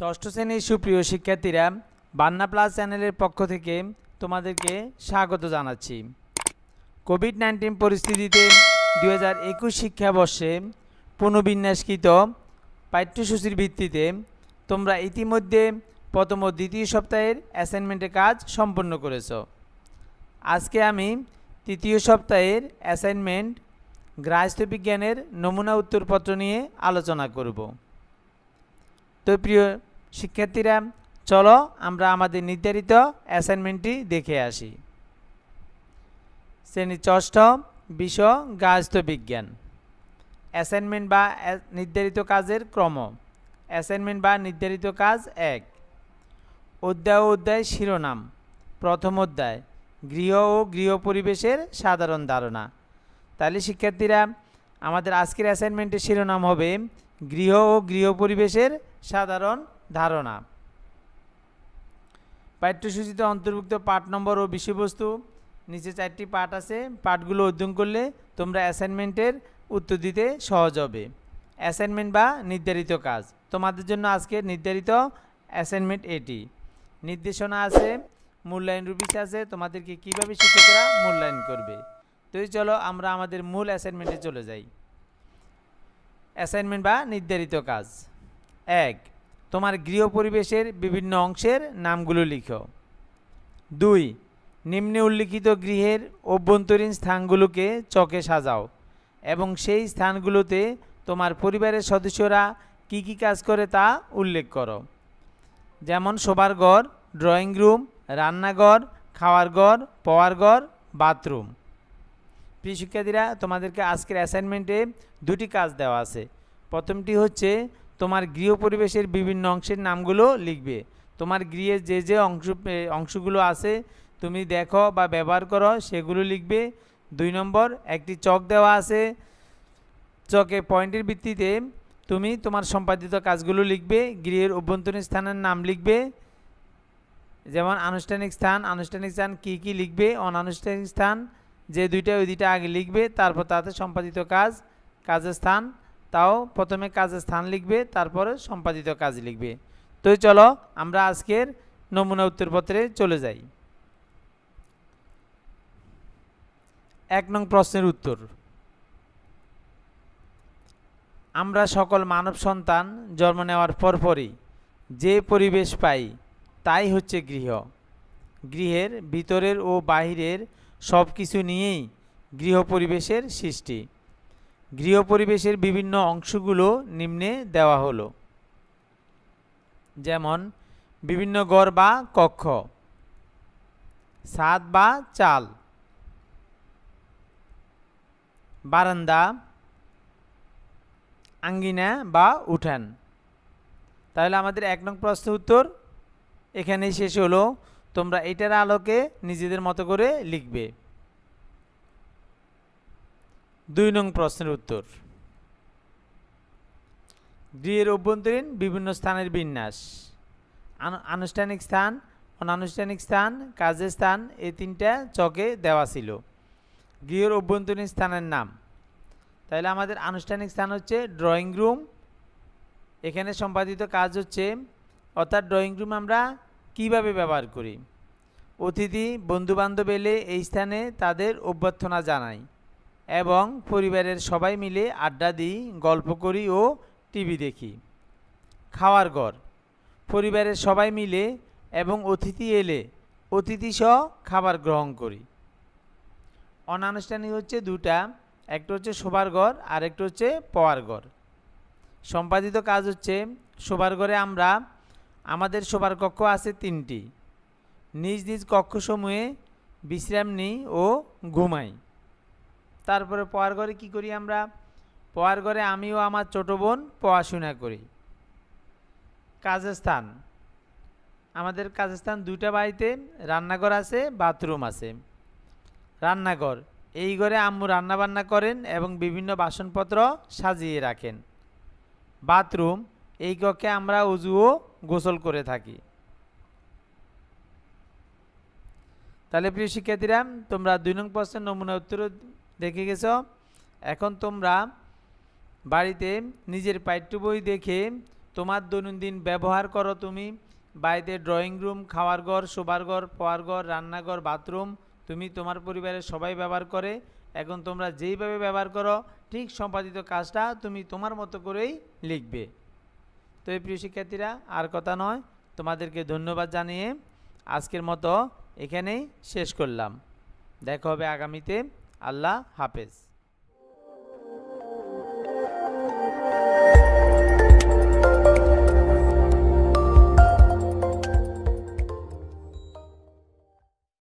ষষ্ঠ শ্রেণীর সুপ্রিয় শিক্ষার্থীরা বান্না প্লাস চ্যানেলের পক্ষ থেকে তোমাদেরকে স্বাগত জানাচ্ছি কোভিড নাইন্টিন পরিস্থিতিতে দু হাজার একুশ শিক্ষাবর্ষে পুনর্বিন্যাসকৃত পাঠ্যসূচির ভিত্তিতে তোমরা ইতিমধ্যে প্রথম ও দ্বিতীয় সপ্তাহের অ্যাসাইনমেন্টের কাজ সম্পন্ন করেছ আজকে আমি তৃতীয় সপ্তাহের অ্যাসাইনমেন্ট গ্রাহস্থ বিজ্ঞানের নমুনা উত্তরপত্র নিয়ে আলোচনা করব তো প্রিয় শিক্ষার্থীরা চলো আমরা আমাদের নির্ধারিত অ্যাসাইনমেন্টটি দেখে আসি শ্রেণী ষষ্ঠ বিষয় গার্হস্থ্য বিজ্ঞান অ্যাসাইনমেন্ট বা নির্ধারিত কাজের ক্রম অ্যাসাইনমেন্ট বা নির্ধারিত কাজ এক অধ্যায় অধ্যায় শিরোনাম প্রথম অধ্যায় গৃহ ও গৃহ পরিবেশের সাধারণ ধারণা তাহলে শিক্ষার্থীরা আমাদের আজকের অ্যাসাইনমেন্টের শিরোনাম হবে গৃহ ও গৃহ পরিবেশের সাধারণ ধারণা পাঠ্যসূচিতে অন্তর্ভুক্ত পাঠ নম্বর ও বিষয়বস্তু নিচে চারটি পাঠ আছে পাঠগুলো অধ্যয়ন করলে তোমরা অ্যাসাইনমেন্টের উত্তর দিতে সহজ হবে অ্যাসাইনমেন্ট বা নির্ধারিত কাজ তোমাদের জন্য আজকে নির্ধারিত অ্যাসাইনমেন্ট এটি নির্দেশনা আছে মূল্যায়ন রুপিস আছে তোমাদেরকে কীভাবে শিক্ষকরা মূল্যায়ন করবে তুই চলো আমরা আমাদের মূল অ্যাসাইনমেন্টে চলে যাই অ্যাসাইনমেন্ট বা নির্ধারিত কাজ এক তোমার গৃহ পরিবেশের বিভিন্ন অংশের নামগুলো লিখো দুই নিম্নে উল্লিখিত গৃহের অভ্যন্তরীণ স্থানগুলোকে চকে সাজাও এবং সেই স্থানগুলোতে তোমার পরিবারের সদস্যরা কি কি কাজ করে তা উল্লেখ করো যেমন শোবার ঘর ড্রয়িং রুম রান্নাঘর খাওয়ার ঘর পাওয়ার ঘর বাথরুম প্রিয় শিক্ষার্থীরা তোমাদেরকে আজকের অ্যাসাইনমেন্টে দুটি কাজ দেওয়া আছে প্রথমটি হচ্ছে তোমার গৃহ পরিবেশের বিভিন্ন অংশের নামগুলো লিখবে তোমার গৃহে যে যে অংশ অংশগুলো আছে তুমি দেখো বা ব্যবহার করো সেগুলো লিখবে দুই নম্বর একটি চক দেওয়া আছে চকে পয়েন্টের ভিত্তিতে তুমি তোমার সম্পাদিত কাজগুলো লিখবে গৃহের অভ্যন্তরীণ স্থানের নাম লিখবে যেমন আনুষ্ঠানিক স্থান আনুষ্ঠানিক স্থান কি কি লিখবে অনানুষ্ঠানিক স্থান যে দুইটা ওই দুইটা আগে লিখবে তারপর তাতে সম্পাদিত কাজ কাজের স্থান তাও প্রথমে কাজের স্থান লিখবে তারপরে সম্পাদিত কাজ লিখবে তো চলো আমরা আজকের নমুনা উত্তরপত্রে চলে যাই এক নং প্রশ্নের উত্তর আমরা সকল মানব সন্তান জন্ম নেওয়ার পরপরই যে পরিবেশ পাই তাই হচ্ছে গৃহ গৃহের ভিতরের ও বাহিরের সব কিছু নিয়েই গৃহ পরিবেশের সৃষ্টি গৃহপরিবেশের বিভিন্ন অংশগুলো নিম্নে দেওয়া হলো যেমন বিভিন্ন গড় বা কক্ষ ছাদ বা চাল বারান্দা আঙ্গিনা বা উঠান তাহলে আমাদের এক নং প্রশ্ন উত্তর এখানেই শেষ হলো তোমরা এটার আলোকে নিজেদের মতো করে লিখবে দুই নং প্রশ্নের উত্তর গৃহের অভ্যন্তরীণ বিভিন্ন স্থানের বিন্যাস আনুষ্ঠানিক স্থান অনানুষ্ঠানিক স্থান কাজের স্থান এই তিনটা চকে দেওয়া ছিল গৃহের অভ্যন্তরীণ স্থানের নাম তাহলে আমাদের আনুষ্ঠানিক স্থান হচ্ছে ড্রয়িং রুম এখানে সম্পাদিত কাজ হচ্ছে অর্থাৎ ড্রয়িং রুম আমরা কিভাবে ব্যবহার করি অতিথি বন্ধুবান্ধব এলে এই স্থানে তাদের অভ্যর্থনা জানাই এবং পরিবারের সবাই মিলে আড্ডা দিই গল্প করি ও টিভি দেখি খাওয়ার ঘর পরিবারের সবাই মিলে এবং অতিথি এলে অতিথিসহ খাবার গ্রহণ করি অনানুষ্ঠানিক হচ্ছে দুটা একটা হচ্ছে শোবার ঘর আর একটা হচ্ছে পওয়ার ঘর সম্পাদিত কাজ হচ্ছে শোবার ঘরে আমরা আমাদের শোবার কক্ষ আছে তিনটি নিজ নিজ কক্ষসমূহে বিশ্রাম নিই ও ঘুমাই তারপরে পয়ার ঘরে কী করি আমরা পয়ার ঘরে আমিও আমার ছোটো বোন পড়াশোনা করি কাজস্থান আমাদের কাজস্থান দুইটা বাড়িতে রান্নাঘর আছে বাথরুম আছে রান্নাঘর এই ঘরে আম্মু রান্নাবান্না করেন এবং বিভিন্ন বাসনপত্র সাজিয়ে রাখেন বাথরুম এই কক্ষে আমরা উজুও গোসল করে থাকি তাহলে প্রিয় শিক্ষার্থীরা তোমরা দুই নং প্রশ্নের নমুনা উত্তর দেখে গেছ এখন তোমরা বাড়িতে নিজের পাঠ্য বই দেখে তোমার দৈনন্দিন ব্যবহার করো তুমি বাড়িতে ড্রয়িং রুম খাওয়ার ঘর শোবার ঘর পোয়ার ঘর রান্নাঘর বাথরুম তুমি তোমার পরিবারের সবাই ব্যবহার করে এখন তোমরা যেইভাবে ব্যবহার করো ঠিক সম্পাদিত কাজটা তুমি তোমার মতো করেই লিখবে তো এই প্রিয় শিক্ষার্থীরা আর কথা নয় তোমাদেরকে ধন্যবাদ জানিয়ে আজকের মতো এখানেই শেষ করলাম দেখা হবে আগামীতে আল্লাহ হাফেজ